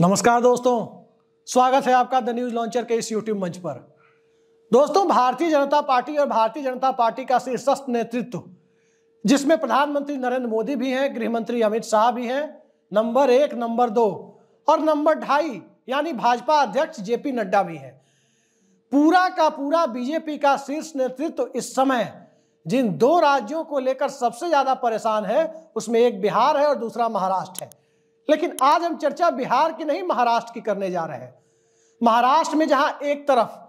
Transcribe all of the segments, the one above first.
नमस्कार दोस्तों स्वागत है आपका द न्यूज लॉन्चर के इस यूट्यूब मंच पर दोस्तों भारतीय जनता पार्टी और भारतीय जनता पार्टी का शीर्षस्थ नेतृत्व जिसमें प्रधानमंत्री नरेंद्र मोदी भी हैं गृह मंत्री अमित शाह भी हैं नंबर एक नंबर दो और नंबर ढाई यानी भाजपा अध्यक्ष जेपी नड्डा भी हैं पूरा का पूरा बीजेपी का शीर्ष नेतृत्व इस समय जिन दो राज्यों को लेकर सबसे ज्यादा परेशान है उसमें एक बिहार है और दूसरा महाराष्ट्र है लेकिन आज हम चर्चा बिहार की नहीं महाराष्ट्र की करने जा रहे हैं महाराष्ट्र में जहां एक तरफ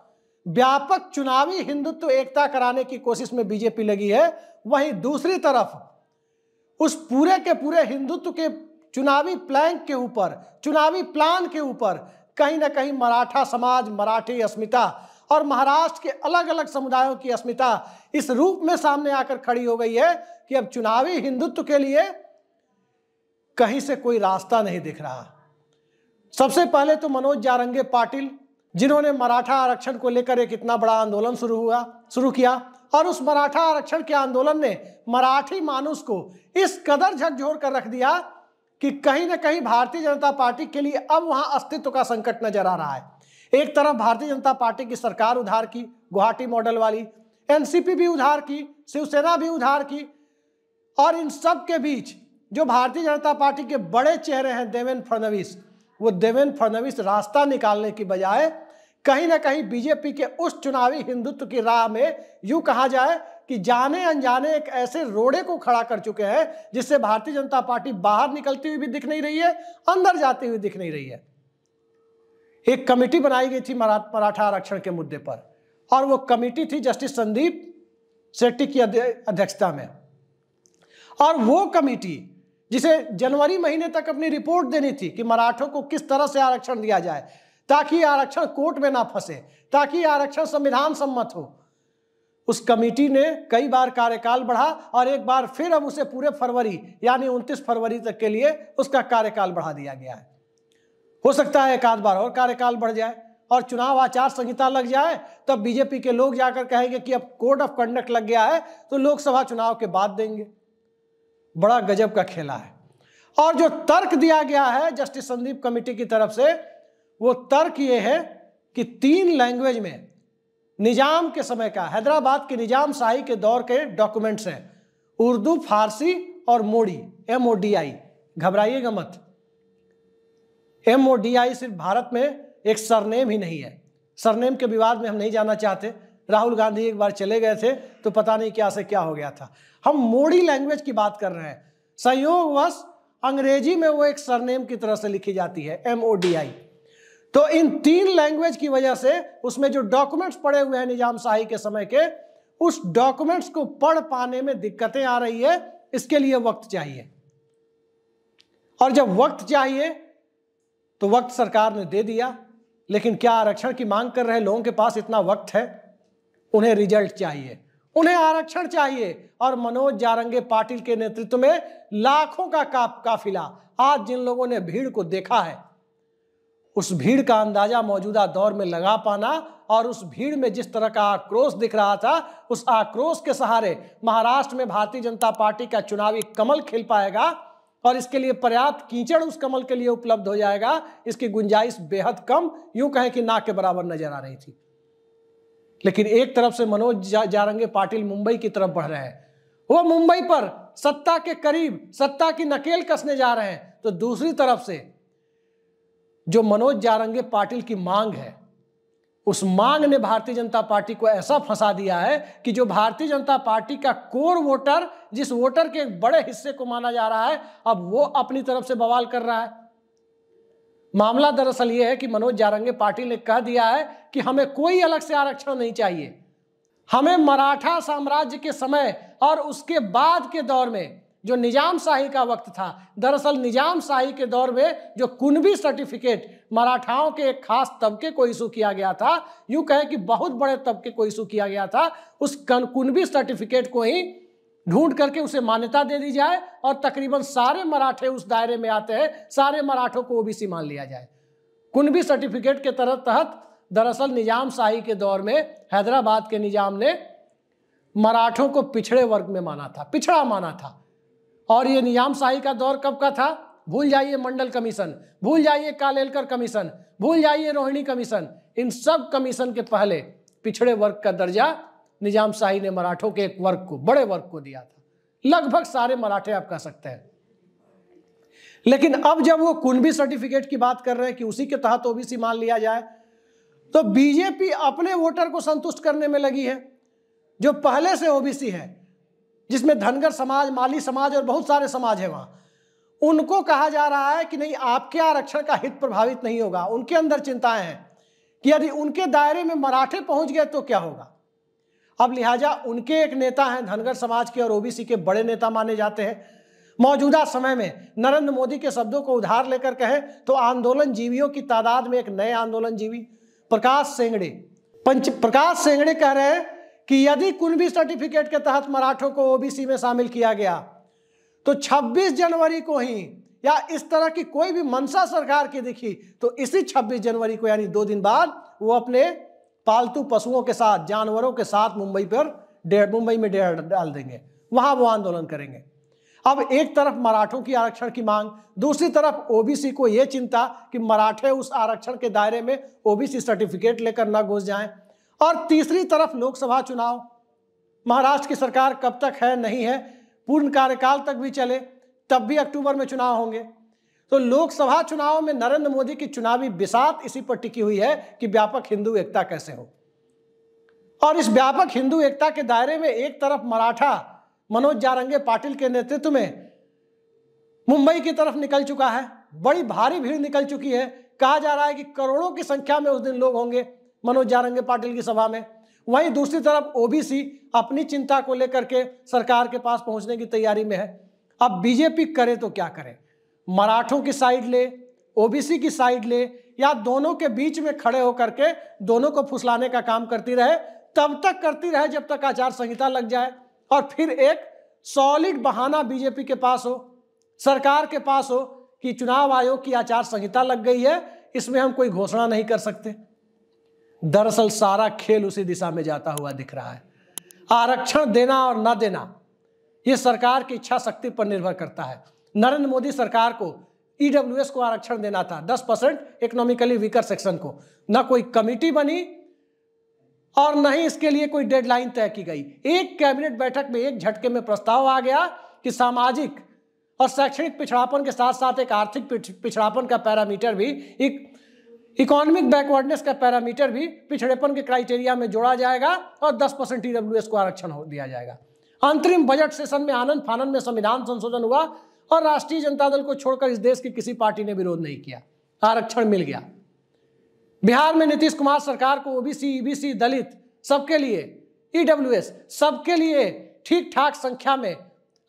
व्यापक चुनावी हिंदुत्व एकता कराने की कोशिश में बीजेपी लगी है वहीं दूसरी तरफ उस पूरे के पूरे हिंदुत्व के चुनावी प्लैंक के ऊपर चुनावी प्लान के ऊपर कहीं ना कहीं मराठा समाज मराठी अस्मिता और महाराष्ट्र के अलग अलग समुदायों की अस्मिता इस रूप में सामने आकर खड़ी हो गई है कि अब चुनावी हिंदुत्व के लिए कहीं से कोई रास्ता नहीं दिख रहा सबसे पहले तो मनोज जारंगे पाटिल जिन्होंने मराठा आरक्षण को लेकर एक इतना बड़ा आंदोलन शुरू हुआ शुरू किया और उस मराठा आरक्षण के आंदोलन ने मराठी मानुष को इस कदर झकझोर कर रख दिया कि कहीं ना कहीं भारतीय जनता पार्टी के लिए अब वहां अस्तित्व का संकट नजर आ रहा है एक तरफ भारतीय जनता पार्टी की सरकार उधार की गुवाहाटी मॉडल वाली एनसीपी भी उधार की शिवसेना भी उधार की और इन सब के बीच जो भारतीय जनता पार्टी के बड़े चेहरे हैं देवेंद्र फडणवीस वो देवेंद्र फडणवीस रास्ता निकालने की बजाय कहीं ना कहीं बीजेपी के उस चुनावी हिंदुत्व की राह में यूं कहा जाए कि जाने अनजाने एक ऐसे रोड़े को खड़ा कर चुके हैं जिससे भारतीय जनता पार्टी बाहर निकलती हुई भी दिख नहीं रही है अंदर जाती हुई दिख नहीं रही है एक कमेटी बनाई गई थी मराठा आरक्षण के मुद्दे पर और वो कमेटी थी जस्टिस संदीप शेट्टी की अध्यक्षता में और वो कमेटी जिसे जनवरी महीने तक अपनी रिपोर्ट देनी थी कि मराठों को किस तरह से आरक्षण दिया जाए ताकि आरक्षण कोर्ट में ना फंसे ताकि आरक्षण संविधान सम्मत हो उस कमेटी ने कई बार कार्यकाल बढ़ा और एक बार फिर अब उसे पूरे फरवरी यानी उनतीस फरवरी तक के लिए उसका कार्यकाल बढ़ा दिया गया है हो सकता है एक आध बार और कार्यकाल बढ़ जाए और चुनाव आचार संहिता लग जाए तब बीजेपी के लोग जाकर कहेंगे कि अब कोड ऑफ कंडक्ट लग गया है तो लोकसभा चुनाव के बाद देंगे बड़ा गजब का खेला है और जो तर्क दिया गया है जस्टिस संदीप कमेटी की तरफ से वो तर्क ये है कि तीन लैंग्वेज में निज़ाम के समय का हैदराबाद के निज़ाम शाही के दौर के डॉक्यूमेंट्स हैं उर्दू फारसी और मोड़ी एम ओ डी आई घबराइएगा मत एम ओ डी आई सिर्फ भारत में एक सरनेम ही नहीं है सरनेम के विवाद में हम नहीं जाना चाहते राहुल गांधी एक बार चले गए थे तो पता नहीं क्या से क्या हो गया था हम मोड़ी लैंग्वेज की बात कर रहे हैं संयोगवश अंग्रेजी में वो एक सरनेम की तरह से लिखी जाती है एम ओ डी आई तो इन तीन लैंग्वेज की वजह से उसमें जो डॉक्यूमेंट्स पड़े हुए हैं निजाम शाही के समय के उस डॉक्यूमेंट्स को पढ़ पाने में दिक्कतें आ रही है इसके लिए वक्त चाहिए और जब वक्त चाहिए तो वक्त सरकार ने दे दिया लेकिन क्या आरक्षण की मांग कर रहे लोगों के पास इतना वक्त है उन्हें रिजल्ट चाहिए उन्हें आरक्षण चाहिए और मनोज जारंगे पाटिल के नेतृत्व में लाखों का, का काफिला आज जिन लोगों ने भीड़ को देखा है उस भीड़ का अंदाजा मौजूदा दौर में लगा पाना और उस भीड़ में जिस तरह का आक्रोश दिख रहा था उस आक्रोश के सहारे महाराष्ट्र में भारतीय जनता पार्टी का चुनावी कमल खिल पाएगा और इसके लिए पर्याप्त कीचड़ उस कमल के लिए उपलब्ध हो जाएगा इसकी गुंजाइश बेहद कम यूं कहें कि ना के बराबर नजर आ रही थी लेकिन एक तरफ से मनोज जारंगे पाटिल मुंबई की तरफ बढ़ रहे हैं वो मुंबई पर सत्ता के करीब सत्ता की नकेल कसने जा रहे हैं तो दूसरी तरफ से जो मनोज जारंगे पाटिल की मांग है उस मांग ने भारतीय जनता पार्टी को ऐसा फंसा दिया है कि जो भारतीय जनता पार्टी का कोर वोटर जिस वोटर के एक बड़े हिस्से को माना जा रहा है अब वो अपनी तरफ से बवाल कर रहा है मामला दरअसल यह है कि मनोज जारंगे पाटिल ने कह दिया है कि हमें कोई अलग से आरक्षण नहीं चाहिए हमें मराठा साम्राज्य के समय और उसके बाद के दौर में जो निजाम शाही का वक्त था दरअसल निजाम शाही के दौर में जो कुनबी सर्टिफिकेट मराठाओं के एक खास तबके को इशू किया गया था यूं कहें कि बहुत बड़े तबके को इशू किया गया था उस कुनबी सर्टिफिकेट को ही ढूंढ करके उसे मान्यता दे दी जाए और तकरीबन सारे मराठे उस दायरे में आते हैं सारे मराठों को ओबीसी मान लिया जाए कुनबी सर्टिफिकेट के तरह तहत दरअसल निजाम शाही के दौर में हैदराबाद के निजाम ने मराठों को पिछड़े वर्ग में माना था पिछड़ा माना था और ये निजाम शाही का दौर कब का था भूल जाइए मंडल कमीशन भूल जाइए कालेलकर कमीशन भूल जाइए रोहिणी कमीशन इन सब कमीशन के पहले पिछड़े वर्ग का दर्जा निजाम शाही ने मराठों के एक वर्ग को बड़े वर्ग को दिया था लगभग सारे मराठे आप कह सकते हैं लेकिन अब जब वो कुनबी सर्टिफिकेट की बात कर रहे हैं कि उसी के तहत ओबीसी मान लिया जाए तो बीजेपी अपने वोटर को संतुष्ट करने में लगी है जो पहले से ओबीसी है जिसमें धनगर समाज माली समाज और बहुत सारे समाज है वहां उनको कहा जा रहा है कि नहीं आपके आरक्षण का हित प्रभावित नहीं होगा उनके अंदर चिंताएं हैं कि यदि उनके दायरे में मराठे पहुंच गए तो क्या होगा अब लिहाजा उनके एक नेता हैं धनगर समाज के और ओबीसी के बड़े नेता माने जाते हैं मौजूदा समय में नरेंद्र मोदी के शब्दों को उधार लेकर कहें तो आंदोलन जीवियों की तादाद में एक नए आंदोलन जीवी प्रकाश सेंगड़े पंच प्रकाश सेंगड़े कह रहे हैं कि यदि कुनबी सर्टिफिकेट के तहत मराठों को ओबीसी में शामिल किया गया तो 26 जनवरी को ही या इस तरह की कोई भी मनसा सरकार की दिखी तो इसी 26 जनवरी को यानी दो दिन बाद वो अपने पालतू पशुओं के साथ जानवरों के साथ मुंबई पर डेढ़ मुंबई में डेढ़ डाल देंगे वहां वो आंदोलन करेंगे अब एक तरफ मराठों की आरक्षण की मांग दूसरी तरफ ओबीसी को यह चिंता कि मराठे उस आरक्षण के दायरे में ओबीसी सर्टिफिकेट लेकर न घुस जाएं और तीसरी तरफ लोकसभा चुनाव महाराष्ट्र की सरकार कब तक है नहीं है पूर्ण कार्यकाल तक भी चले तब भी अक्टूबर में चुनाव होंगे तो लोकसभा चुनाव में नरेंद्र मोदी की चुनावी बिसात इसी पर टिकी हुई है कि व्यापक हिंदू एकता कैसे हो और इस व्यापक हिंदू एकता के दायरे में एक तरफ मराठा मनोज जारंगे पाटिल के नेतृत्व में मुंबई की तरफ निकल चुका है बड़ी भारी भीड़ निकल चुकी है कहा जा रहा है कि करोड़ों की संख्या में उस दिन लोग होंगे मनोज जारंगे पाटिल की सभा में वहीं दूसरी तरफ ओबीसी अपनी चिंता को लेकर के सरकार के पास पहुंचने की तैयारी में है अब बीजेपी करे तो क्या करें मराठों की साइड ले ओबीसी की साइड ले या दोनों के बीच में खड़े होकर के दोनों को फुसलाने का काम करती रहे तब तक करती रहे जब तक आचार संहिता लग जाए और फिर एक सॉलिड बहाना बीजेपी के पास हो सरकार के पास हो कि चुनाव आयोग की आचार संहिता लग गई है इसमें हम कोई घोषणा नहीं कर सकते दरअसल सारा खेल उसी दिशा में जाता हुआ दिख रहा है आरक्षण देना और ना देना ये सरकार की इच्छा शक्ति पर निर्भर करता है नरेंद्र मोदी सरकार को ईडब्ल्यू e को आरक्षण देना था दस परसेंट इकोनॉमिकली वीकर सेक्शन को न कोई कमिटी बनी और न ही इसके लिए कोई डेडलाइन तय की गई एक कैबिनेट बैठक में एक झटके में प्रस्ताव आ गया कि सामाजिक और शैक्षणिक पिछड़ापन के साथ साथ एक आर्थिक पिछड़ापन का पैरामीटर भी एक इकोनॉमिक बैकवर्डनेस का पैरामीटर भी पिछड़ेपन के क्राइटेरिया में जोड़ा जाएगा और 10 परसेंट ईडब्ल्यू e को आरक्षण हो दिया जाएगा अंतरिम बजट सेशन में आनंद फानंद में संविधान संशोधन हुआ और राष्ट्रीय जनता दल को छोड़कर इस देश की किसी पार्टी ने विरोध नहीं किया आरक्षण मिल गया बिहार में नीतीश कुमार सरकार को ओबीसी ईबीसी दलित सबके लिए ईडब्ल्यू सबके लिए ठीक ठाक संख्या में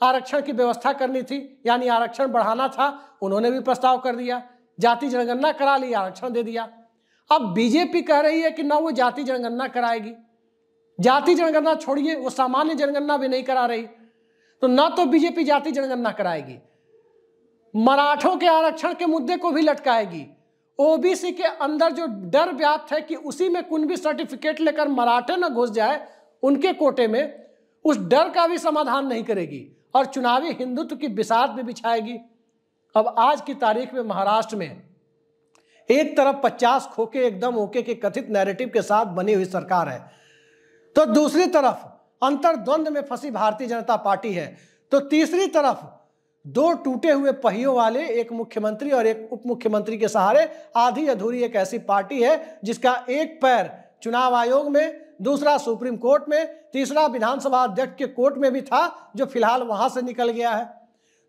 आरक्षण की व्यवस्था करनी थी यानी आरक्षण बढ़ाना था उन्होंने भी प्रस्ताव कर दिया जाति जनगणना करा ली आरक्षण दे दिया अब बीजेपी कह रही है कि ना वो जाति जनगणना कराएगी जाति जनगणना छोड़िए वो सामान्य जनगणना भी नहीं करा रही तो ना तो बीजेपी जाति जनगणना कराएगी मराठों के आरक्षण के मुद्दे को भी लटकाएगी ओबीसी के अंदर जो डर व्याप्त है कि उसी में कुछ भी सर्टिफिकेट लेकर मराठे न घुस जाए उनके कोटे में उस डर का भी समाधान नहीं करेगी और चुनावी हिंदुत्व की बिसात भी बिछाएगी अब आज की तारीख में महाराष्ट्र में एक तरफ 50 खोके एकदम ओके के कथित नैरेटिव के साथ बनी हुई सरकार है तो दूसरी तरफ अंतर्द्वंद में फंसी भारतीय जनता पार्टी है तो तीसरी तरफ दो टूटे हुए पहियों वाले एक मुख्यमंत्री और एक उप मुख्यमंत्री के सहारे आधी अधूरी एक ऐसी पार्टी है जिसका एक पैर चुनाव आयोग में दूसरा सुप्रीम कोर्ट में तीसरा विधानसभा अध्यक्ष के कोर्ट में भी था जो फिलहाल वहां से निकल गया है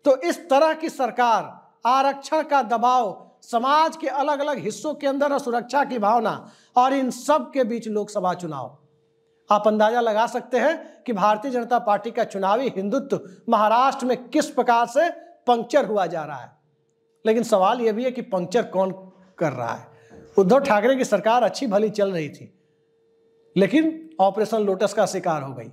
तो इस तरह की सरकार आरक्षण का दबाव समाज के अलग अलग हिस्सों के अंदर असुरक्षा की भावना और इन सब के बीच लोकसभा चुनाव आप अंदाजा लगा सकते हैं कि भारतीय जनता पार्टी का चुनावी हिंदुत्व महाराष्ट्र में किस प्रकार से पंक्चर हुआ जा रहा है लेकिन सवाल यह भी है कि पंक्चर कौन कर रहा है उद्धव ठाकरे की सरकार अच्छी भली चल रही थी लेकिन ऑपरेशन लोटस का शिकार हो गई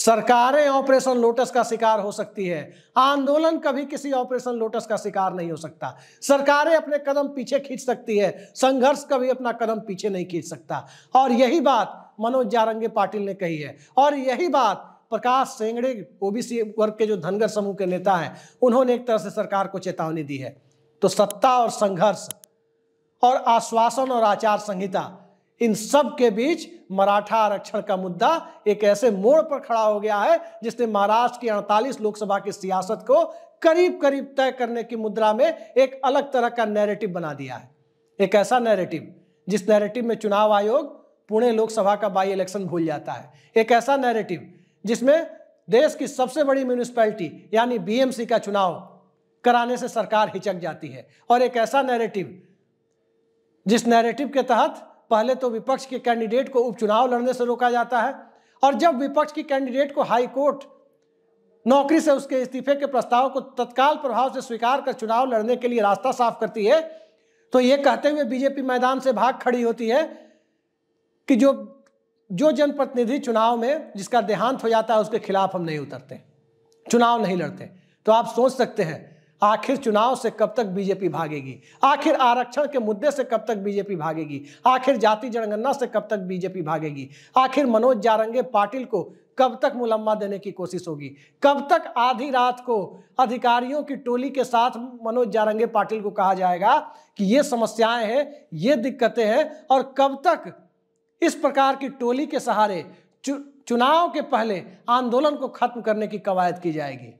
सरकारें ऑपरेशन लोटस का शिकार हो सकती है आंदोलन कभी किसी ऑपरेशन लोटस का शिकार नहीं हो सकता सरकारें अपने कदम पीछे खींच सकती है संघर्ष कभी अपना कदम पीछे नहीं खींच सकता और यही बात मनोज जारंगे पाटिल ने कही है और यही बात प्रकाश सेंगड़े ओबीसी वर्ग के जो धनगर समूह के नेता हैं उन्होंने एक तरह से सरकार को चेतावनी दी है तो सत्ता और संघर्ष और आश्वासन और आचार संहिता इन सब के बीच मराठा आरक्षण का मुद्दा एक ऐसे मोड़ पर खड़ा हो गया है जिसने महाराष्ट्र की 48 लोकसभा की सियासत को करीब करीब तय करने की मुद्रा में एक अलग तरह का नैरेटिव बना दिया है एक ऐसा नैरेटिव जिस नैरेटिव में चुनाव आयोग पुणे लोकसभा का बाई इलेक्शन भूल जाता है एक ऐसा नैरेटिव जिसमें देश की सबसे बड़ी म्यूनिसपैलिटी यानी बीएमसी का चुनाव कराने से सरकार हिचक जाती है और एक ऐसा नैरेटिव जिस नैरेटिव के तहत पहले तो विपक्ष के कैंडिडेट को उपचुनाव लड़ने से रोका जाता है और जब विपक्ष के कैंडिडेट को हाई कोर्ट नौकरी से उसके इस्तीफे के प्रस्ताव को तत्काल प्रभाव से स्वीकार कर चुनाव लड़ने के लिए रास्ता साफ करती है तो ये कहते हुए बीजेपी मैदान से भाग खड़ी होती है कि जो जो जनप्रतिनिधि चुनाव में जिसका देहांत हो जाता है उसके खिलाफ हम नहीं उतरते चुनाव नहीं लड़ते तो आप सोच सकते हैं आखिर चुनाव से कब तक बीजेपी भागेगी आखिर आरक्षण के मुद्दे से कब तक बीजेपी भागेगी आखिर जाति जनगणना से कब तक बीजेपी भागेगी आखिर मनोज जारंगे पाटिल को कब तक मुलम्मा देने की कोशिश होगी कब तक आधी रात को अधिकारियों की टोली के साथ मनोज जारंगे पाटिल को कहा जाएगा कि ये समस्याएं हैं ये दिक्कतें हैं और कब तक इस प्रकार की टोली के सहारे चु, चुनाव के पहले आंदोलन को खत्म करने की कवायद की जाएगी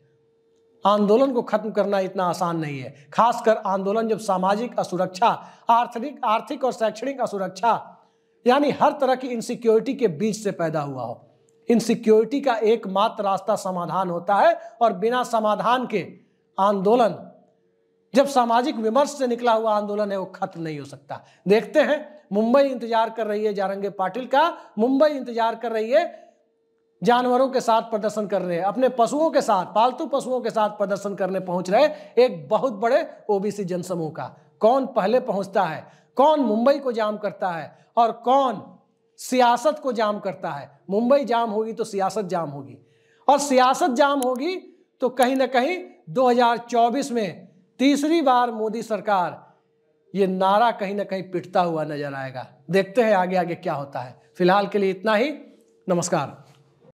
आंदोलन को खत्म करना इतना आसान नहीं है खासकर आंदोलन जब सामाजिक असुरक्षा आर्थिक आर्थिक और शैक्षणिक असुरक्षा यानी हर तरह की इनसिक्योरिटी के बीच से पैदा हुआ हो इनसिक्योरिटी का एकमात्र रास्ता समाधान होता है और बिना समाधान के आंदोलन जब सामाजिक विमर्श से निकला हुआ आंदोलन है वो खत्म नहीं हो सकता देखते हैं मुंबई इंतजार कर रही है जारंगे पाटिल का मुंबई इंतजार कर रही है जानवरों के साथ प्रदर्शन कर रहे हैं अपने पशुओं के साथ पालतू पशुओं के साथ प्रदर्शन करने पहुंच रहे एक बहुत बड़े ओबीसी जनसमूह का कौन पहले पहुंचता है कौन मुंबई को जाम करता है और कौन सियासत को जाम करता है मुंबई जाम होगी तो सियासत जाम होगी और सियासत जाम होगी तो कहीं ना कहीं 2024 में तीसरी बार मोदी सरकार ये नारा कहीं ना कहीं पिटता हुआ नजर आएगा देखते हैं आगे आगे क्या होता है फिलहाल के लिए इतना ही नमस्कार